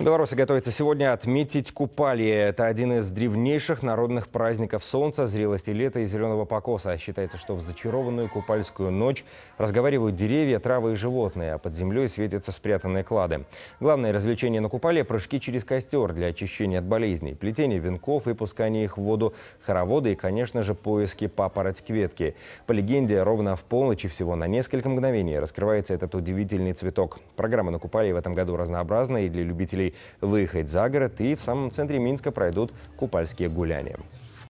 Беларусь готовится сегодня отметить Купалье. Это один из древнейших народных праздников солнца, зрелости лета и зеленого покоса. Считается, что в зачарованную купальскую ночь разговаривают деревья, травы и животные, а под землей светятся спрятанные клады. Главное развлечение на Купале – прыжки через костер для очищения от болезней, плетение венков и пускание их в воду, хороводы и, конечно же, поиски папороть кветки. По легенде, ровно в полночи всего на несколько мгновений раскрывается этот удивительный цветок. Программа на Купале в этом году разнообразна и для любителей любителей выехать за город, и в самом центре Минска пройдут купальские гуляния.